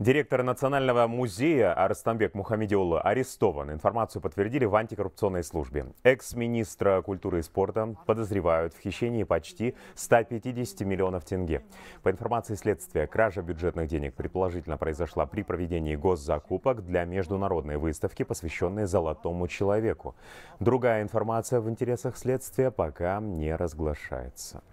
Директор Национального музея Арстамбек Мухамедиулы арестован. Информацию подтвердили в антикоррупционной службе. Экс-министра культуры и спорта подозревают в хищении почти 150 миллионов тенге. По информации следствия, кража бюджетных денег предположительно произошла при проведении госзакупок для международной выставки, посвященной «Золотому человеку». Другая информация в интересах следствия пока не разглашается.